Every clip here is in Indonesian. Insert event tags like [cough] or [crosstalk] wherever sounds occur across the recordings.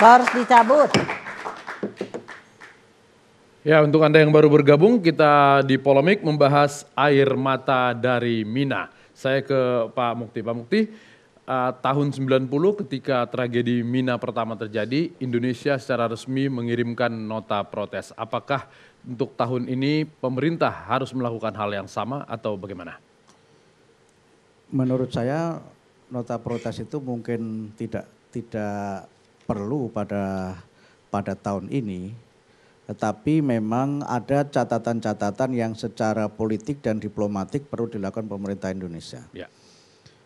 Harus dicabut. Ya, untuk Anda yang baru bergabung, kita di polemik membahas air mata dari Mina. Saya ke Pak Mukti. Pak Mukti, uh, tahun 90 ketika tragedi Mina pertama terjadi, Indonesia secara resmi mengirimkan nota protes. Apakah untuk tahun ini pemerintah harus melakukan hal yang sama atau bagaimana? Menurut saya nota protes itu mungkin tidak tidak perlu pada pada tahun ini, tetapi memang ada catatan-catatan yang secara politik dan diplomatik perlu dilakukan pemerintah Indonesia. Ya.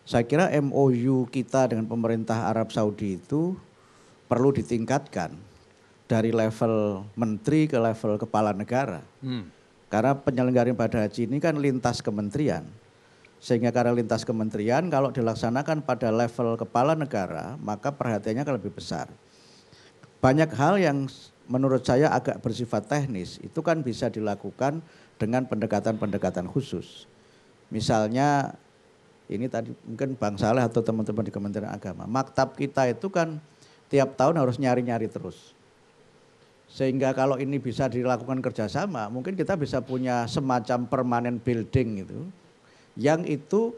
Saya kira MOU kita dengan pemerintah Arab Saudi itu perlu ditingkatkan dari level menteri ke level kepala negara. Hmm. Karena penyelenggara ibadah haji ini kan lintas kementerian sehingga karena lintas kementerian kalau dilaksanakan pada level kepala negara maka perhatiannya akan lebih besar. Banyak hal yang menurut saya agak bersifat teknis itu kan bisa dilakukan dengan pendekatan-pendekatan khusus. Misalnya ini tadi mungkin Bang Saleh atau teman-teman di Kementerian Agama. Maktab kita itu kan tiap tahun harus nyari-nyari terus. Sehingga kalau ini bisa dilakukan kerjasama, mungkin kita bisa punya semacam permanen building gitu yang itu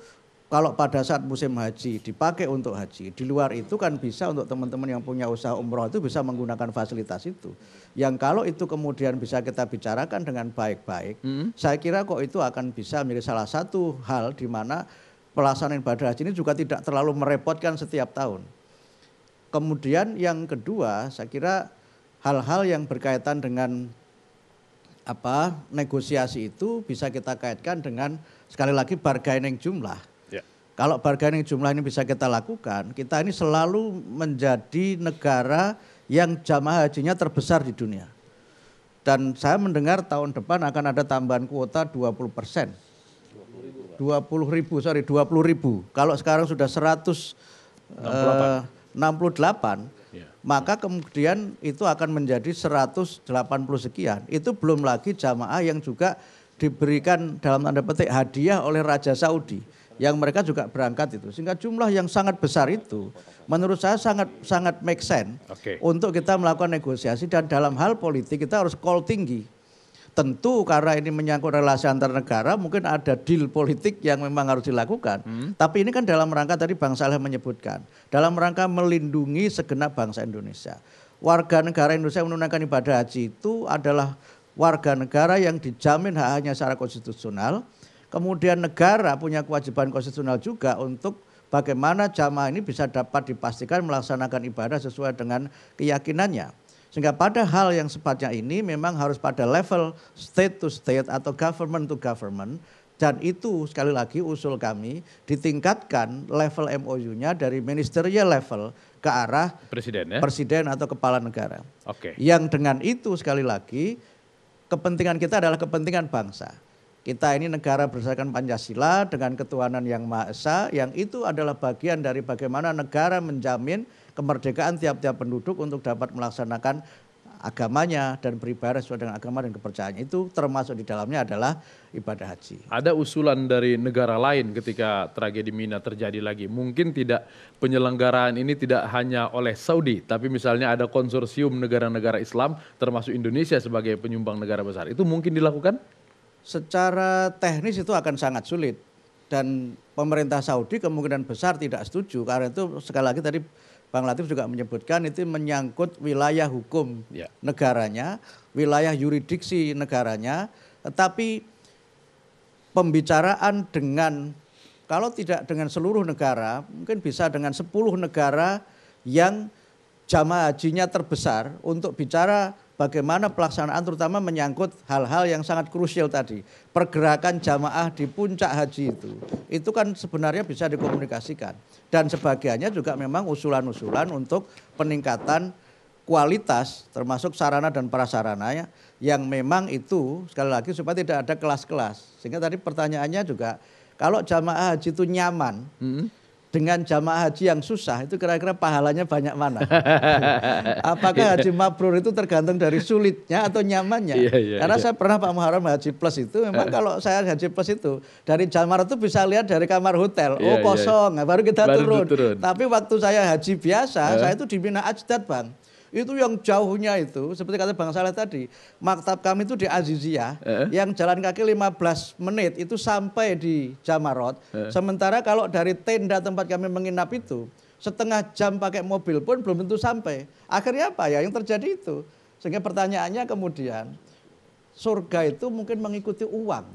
kalau pada saat musim haji dipakai untuk haji, di luar itu kan bisa untuk teman-teman yang punya usaha umroh itu bisa menggunakan fasilitas itu. Yang kalau itu kemudian bisa kita bicarakan dengan baik-baik, hmm saya kira kok itu akan bisa menjadi salah satu hal di mana pelaksanaan ibadah haji ini juga tidak terlalu merepotkan setiap tahun. Kemudian yang kedua, saya kira hal-hal yang berkaitan dengan apa negosiasi itu bisa kita kaitkan dengan sekali lagi bargaining jumlah. Ya. Kalau bargaining jumlah ini bisa kita lakukan, kita ini selalu menjadi negara yang jamaah hajinya terbesar di dunia. Dan saya mendengar tahun depan akan ada tambahan kuota 20 persen. 20 ribu, sorry 20 ribu. Kalau sekarang sudah 100 68. Eh, 68 ya. maka kemudian itu akan menjadi 180 sekian. Itu belum lagi jamaah yang juga diberikan dalam tanda petik hadiah oleh Raja Saudi yang mereka juga berangkat itu. Sehingga jumlah yang sangat besar itu menurut saya sangat sangat make sense okay. untuk kita melakukan negosiasi dan dalam hal politik kita harus call tinggi tentu karena ini menyangkut relasi antar negara mungkin ada deal politik yang memang harus dilakukan. Hmm. Tapi ini kan dalam rangka tadi Bang Saleh menyebutkan, dalam rangka melindungi segenap bangsa Indonesia. Warga negara Indonesia yang menunaikan ibadah haji itu adalah warga negara yang dijamin hak-haknya secara konstitusional. Kemudian negara punya kewajiban konstitusional juga untuk bagaimana jamaah ini bisa dapat dipastikan melaksanakan ibadah sesuai dengan keyakinannya. Sehingga pada hal yang sepatnya ini memang harus pada level state to state atau government to government dan itu sekali lagi usul kami ditingkatkan level MOU-nya dari ministerial level ke arah presiden, ya? presiden atau kepala negara. Oke. Okay. Yang dengan itu sekali lagi kepentingan kita adalah kepentingan bangsa. Kita ini negara berdasarkan Pancasila dengan ketuhanan yang Maha Esa, yang itu adalah bagian dari bagaimana negara menjamin kemerdekaan tiap-tiap penduduk untuk dapat melaksanakan agamanya dan beribadah sesuai dengan agama dan kepercayaan itu termasuk di dalamnya adalah ibadah haji. Ada usulan dari negara lain ketika tragedi Mina terjadi lagi. Mungkin tidak penyelenggaraan ini tidak hanya oleh Saudi, tapi misalnya ada konsorsium negara-negara Islam termasuk Indonesia sebagai penyumbang negara besar. Itu mungkin dilakukan? secara teknis itu akan sangat sulit dan pemerintah Saudi kemungkinan besar tidak setuju karena itu sekali lagi tadi Bang Latif juga menyebutkan itu menyangkut wilayah hukum ya. negaranya, wilayah yuridiksi negaranya, tetapi pembicaraan dengan kalau tidak dengan seluruh negara, mungkin bisa dengan 10 negara yang jamaah hajinya terbesar untuk bicara bagaimana pelaksanaan terutama menyangkut hal-hal yang sangat krusial tadi. Pergerakan jamaah di puncak haji itu, itu kan sebenarnya bisa dikomunikasikan. Dan sebagiannya juga memang usulan-usulan untuk peningkatan kualitas termasuk sarana dan prasarana ya, yang memang itu sekali lagi supaya tidak ada kelas-kelas. Sehingga tadi pertanyaannya juga kalau jamaah haji itu nyaman, -hmm dengan jamaah haji yang susah itu kira-kira pahalanya banyak mana? [laughs] Apakah iya. haji mabrur itu tergantung dari sulitnya atau nyamannya? Yeah, yeah, Karena yeah. saya pernah Pak Muharram haji plus itu memang eh. kalau saya haji plus itu dari Jamar itu bisa lihat dari kamar hotel, iya, oh iya. kosong, baru kita baru turun. turun. Tapi waktu saya haji biasa, eh. saya itu di Mina Ajdad, Bang itu yang jauhnya itu seperti kata Bang Saleh tadi, maktab kami itu di Azizia eh? yang jalan kaki 15 menit itu sampai di Jamarot. Eh? Sementara kalau dari tenda tempat kami menginap itu setengah jam pakai mobil pun belum tentu sampai. Akhirnya apa ya yang terjadi itu? Sehingga pertanyaannya kemudian surga itu mungkin mengikuti uang.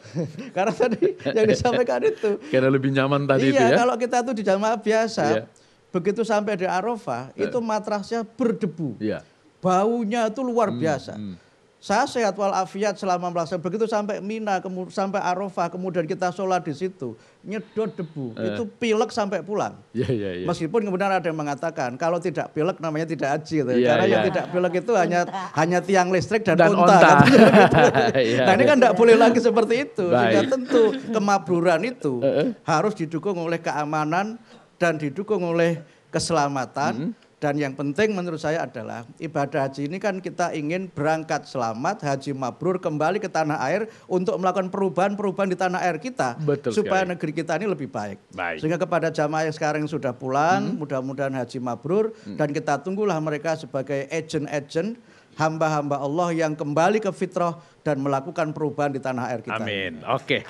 [laughs] Karena tadi yang disampaikan itu. Karena lebih nyaman tadi iya, itu ya. kalau kita tuh di jamaah biasa, yeah. Begitu sampai di Arafah, eh. itu matrasnya berdebu. Ya. Baunya itu luar hmm, biasa. Hmm, Saya sehat walafiat selama melaksanakan. Begitu sampai Mina, sampai Arafah, kemudian kita sholat di situ, nyedot debu. Eh. Itu pilek sampai pulang. Ya, ya, ya. Meskipun kemudian ada yang mengatakan, kalau tidak pilek namanya tidak haji. Gitu. Ya, iya, Karena ya. yang iya. tidak pilek itu hanya hanya tiang listrik dan, dan unta. Gitu. [laughs] ya, Nah ini kan tidak iya. boleh lagi seperti itu. Sehingga tentu kemaburan itu eh, eh. harus didukung oleh keamanan, dan didukung oleh keselamatan. Hmm. Dan yang penting menurut saya adalah ibadah haji ini kan kita ingin berangkat selamat, haji mabrur kembali ke tanah air untuk melakukan perubahan-perubahan di tanah air kita Betul supaya sekali. negeri kita ini lebih baik. baik. Sehingga kepada jamaah yang sekarang sudah pulang, hmm. mudah-mudahan haji mabrur hmm. dan kita tunggulah mereka sebagai agent-agent hamba-hamba Allah yang kembali ke fitrah dan melakukan perubahan di tanah air kita. Amin. Oke.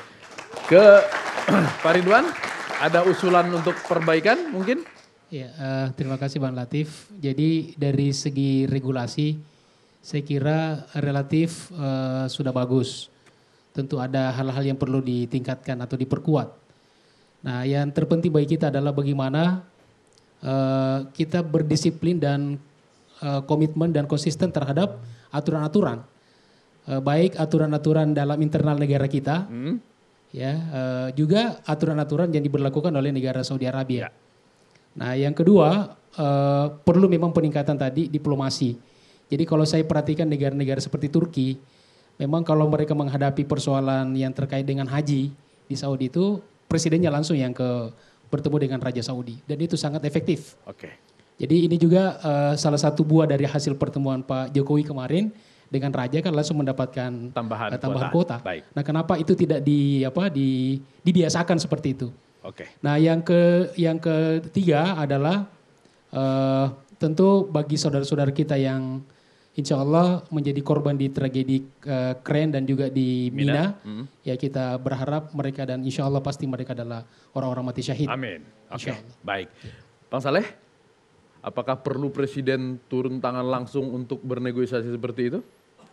Ke [clears throat] Pak Ridwan. Ada usulan untuk perbaikan mungkin? Ya, uh, terima kasih Bang Latif. Jadi dari segi regulasi, saya kira relatif uh, sudah bagus. Tentu ada hal-hal yang perlu ditingkatkan atau diperkuat. Nah, yang terpenting bagi kita adalah bagaimana uh, kita berdisiplin dan uh, komitmen dan konsisten terhadap aturan-aturan. Uh, baik aturan-aturan dalam internal negara kita, hmm ya uh, juga aturan-aturan yang diberlakukan oleh negara Saudi Arabia. Ya. Nah, yang kedua uh, perlu memang peningkatan tadi diplomasi. Jadi kalau saya perhatikan negara-negara seperti Turki, memang kalau mereka menghadapi persoalan yang terkait dengan haji di Saudi itu presidennya langsung yang ke bertemu dengan raja Saudi dan itu sangat efektif. Oke. Okay. Jadi ini juga uh, salah satu buah dari hasil pertemuan Pak Jokowi kemarin dengan raja kan langsung mendapatkan eh, tambahan, uh, tambahan kuota. kuota. Baik. Nah, kenapa itu tidak di apa di dibiasakan seperti itu? Oke. Okay. Nah, yang ke yang ketiga adalah uh, tentu bagi saudara-saudara kita yang insya Allah menjadi korban di tragedi uh, eh, Keren dan juga di Mina. Mina. hmm Ya kita berharap mereka dan insya Allah pasti mereka adalah orang-orang mati syahid. Amin. Oke, okay. baik. Bang Saleh, apakah perlu Presiden turun tangan langsung untuk bernegosiasi seperti itu?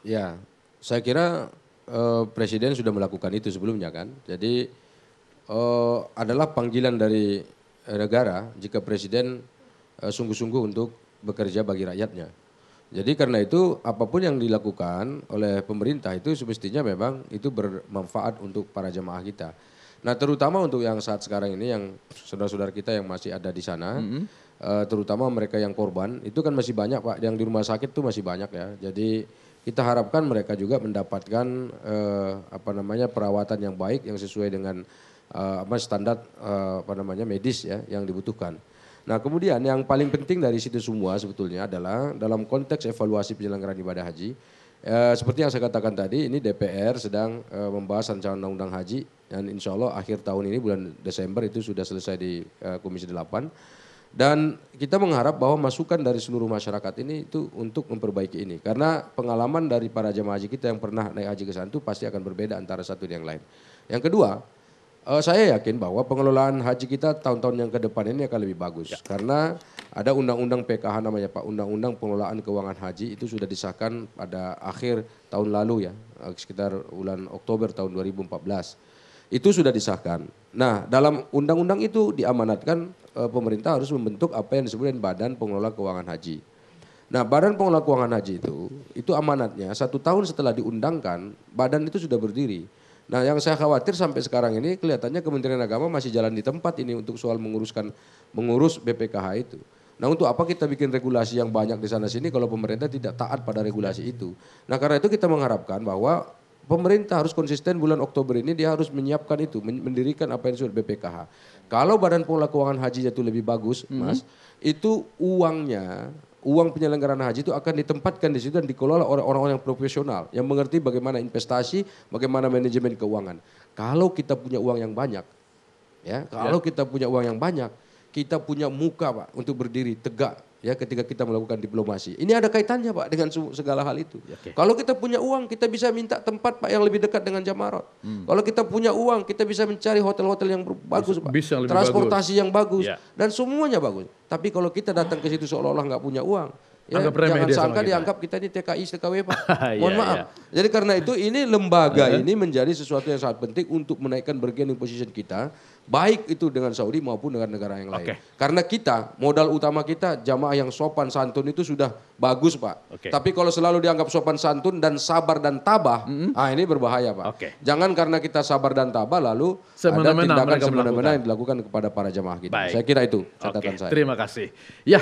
Ya, saya kira eh, Presiden sudah melakukan itu sebelumnya kan. Jadi eh, adalah panggilan dari negara jika Presiden eh, sungguh-sungguh untuk bekerja bagi rakyatnya. Jadi karena itu apapun yang dilakukan oleh pemerintah itu semestinya memang itu bermanfaat untuk para jemaah kita. Nah terutama untuk yang saat sekarang ini yang saudara-saudara kita yang masih ada di sana, mm -hmm. terutama mereka yang korban itu kan masih banyak pak, yang di rumah sakit tuh masih banyak ya. Jadi kita harapkan mereka juga mendapatkan uh, apa namanya perawatan yang baik yang sesuai dengan uh, apa standar uh, apa namanya medis ya yang dibutuhkan. Nah, kemudian yang paling penting dari situ semua sebetulnya adalah dalam konteks evaluasi penyelenggaraan ibadah haji seperti yang saya katakan tadi ini DPR sedang membahas rancangan undang-undang haji dan insya Allah akhir tahun ini bulan Desember itu sudah selesai di Komisi 8 dan kita mengharap bahwa masukan dari seluruh masyarakat ini itu untuk memperbaiki ini. Karena pengalaman dari para jemaah haji kita yang pernah naik haji ke sana itu pasti akan berbeda antara satu dan yang lain. Yang kedua, eh, saya yakin bahwa pengelolaan haji kita tahun-tahun yang ke depan ini akan lebih bagus ya. karena ada undang-undang PKH namanya Pak, undang-undang pengelolaan keuangan haji itu sudah disahkan pada akhir tahun lalu ya, eh, sekitar bulan Oktober tahun 2014. Itu sudah disahkan. Nah, dalam undang-undang itu diamanatkan Eh, pemerintah harus membentuk apa yang disebut dengan Badan Pengelola Keuangan Haji. Nah, Badan Pengelola Keuangan Haji itu, itu amanatnya satu tahun setelah diundangkan, badan itu sudah berdiri. Nah, yang saya khawatir sampai sekarang ini kelihatannya Kementerian Agama masih jalan di tempat ini untuk soal menguruskan mengurus BPKH itu. Nah, untuk apa kita bikin regulasi yang banyak di sana sini kalau pemerintah tidak taat pada regulasi itu? Nah, karena itu kita mengharapkan bahwa pemerintah harus konsisten bulan Oktober ini dia harus menyiapkan itu, mendirikan apa yang disebut BPKH. Kalau Badan Pengelola Keuangan Haji itu lebih bagus, mm -hmm. Mas, itu uangnya uang penyelenggaraan haji itu akan ditempatkan di situ dan dikelola oleh orang-orang yang profesional yang mengerti bagaimana investasi, bagaimana manajemen keuangan. Kalau kita punya uang yang banyak, ya, kalau ya. kita punya uang yang banyak, kita punya muka, Pak, untuk berdiri tegak ya ketika kita melakukan diplomasi. Ini ada kaitannya Pak dengan segala hal itu. Ya, okay. Kalau kita punya uang kita bisa minta tempat Pak yang lebih dekat dengan Jamarot. Hmm. Kalau kita punya uang kita bisa mencari hotel-hotel yang bagus Pak. Bisa Transportasi bagus. yang bagus yeah. dan semuanya bagus. Tapi kalau kita datang ke situ seolah-olah nggak punya uang, Ya, jangan sangka kita. dianggap kita ini TKI, TKW Pak. [laughs] Mohon yeah, iya. maaf. Yeah. Jadi karena itu ini lembaga eh. ini menjadi sesuatu yang sangat penting untuk menaikkan bargaining position kita Baik itu dengan Saudi maupun dengan negara yang lain. Okay. Karena kita, modal utama kita jamaah yang sopan santun itu sudah bagus Pak. Okay. Tapi kalau selalu dianggap sopan santun dan sabar dan tabah, mm -hmm. ah ini berbahaya Pak. Okay. Jangan karena kita sabar dan tabah lalu ada tindakan semena-mena yang dilakukan kepada para jamaah kita. Baik. Saya kira itu catatan okay. saya. Terima kasih. Ya,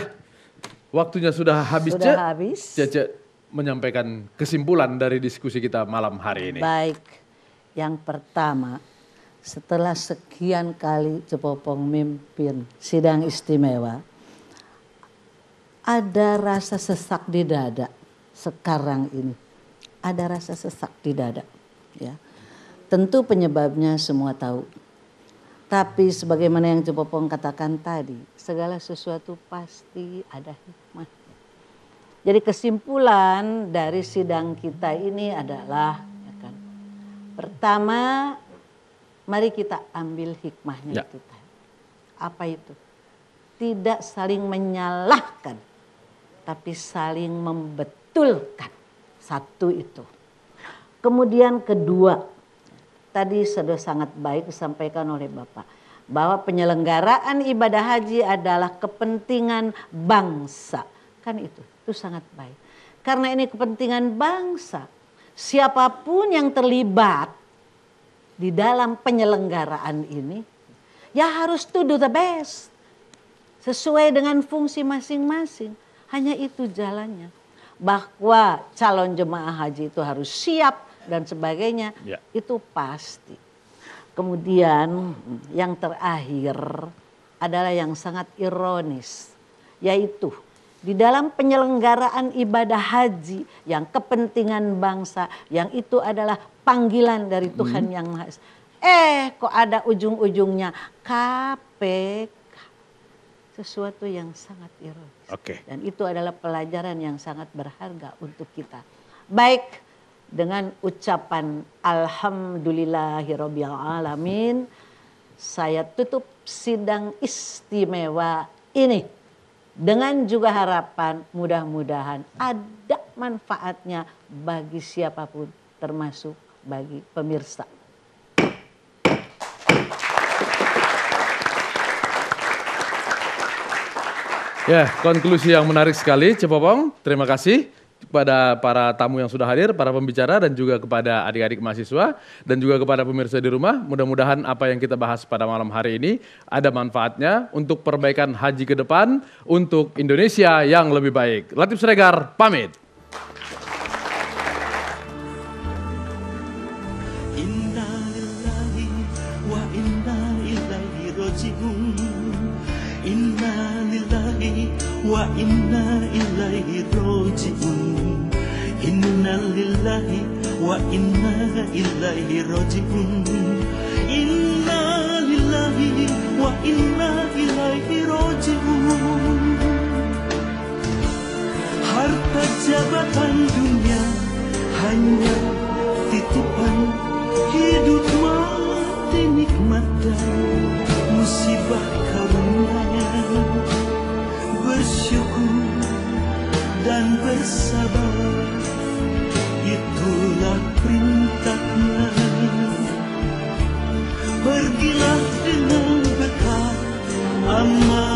waktunya sudah habis. Sudah habis. Cece menyampaikan kesimpulan dari diskusi kita malam hari ini. Baik. Yang pertama, setelah sekian kali Cepopong mimpin sidang istimewa, ada rasa sesak di dada sekarang ini. Ada rasa sesak di dada. Ya. Tentu penyebabnya semua tahu. Tapi sebagaimana yang Cepopong katakan tadi, segala sesuatu pasti ada hikmah. Jadi kesimpulan dari sidang kita ini adalah, ya kan, pertama Mari kita ambil hikmahnya ya. itu tadi. Apa itu? Tidak saling menyalahkan, tapi saling membetulkan. Satu itu. Kemudian kedua, tadi sudah sangat baik disampaikan oleh Bapak bahwa penyelenggaraan ibadah haji adalah kepentingan bangsa. Kan itu, itu sangat baik. Karena ini kepentingan bangsa. Siapapun yang terlibat di dalam penyelenggaraan ini ya harus to do the best sesuai dengan fungsi masing-masing. Hanya itu jalannya. Bahwa calon jemaah haji itu harus siap dan sebagainya ya. itu pasti. Kemudian yang terakhir adalah yang sangat ironis yaitu di dalam penyelenggaraan ibadah haji yang kepentingan bangsa yang itu adalah panggilan dari Tuhan hmm. yang Maha Esa. Eh, kok ada ujung-ujungnya KPK. Sesuatu yang sangat ironis. Okay. Dan itu adalah pelajaran yang sangat berharga untuk kita. Baik dengan ucapan Alhamdulillahirabbil alamin saya tutup sidang istimewa ini dengan juga harapan mudah-mudahan ada manfaatnya bagi siapapun termasuk bagi pemirsa. Ya, konklusi yang menarik sekali, Cepopong. Terima kasih kepada para tamu yang sudah hadir, para pembicara dan juga kepada adik-adik mahasiswa dan juga kepada pemirsa di rumah. Mudah-mudahan apa yang kita bahas pada malam hari ini ada manfaatnya untuk perbaikan haji ke depan untuk Indonesia yang lebih baik. Latif Sregar pamit wa inna ilaihi roji'un Inna lillahi wa inna ilaihi roji'un Inna lillahi wa inna ilaihi roji'un Harta jabatan dunia hanya titipan Hidup mati nikmat dan musibah karunia bersyukur dan bersabar Itulah perintahnya Pergilah dengan bekal aman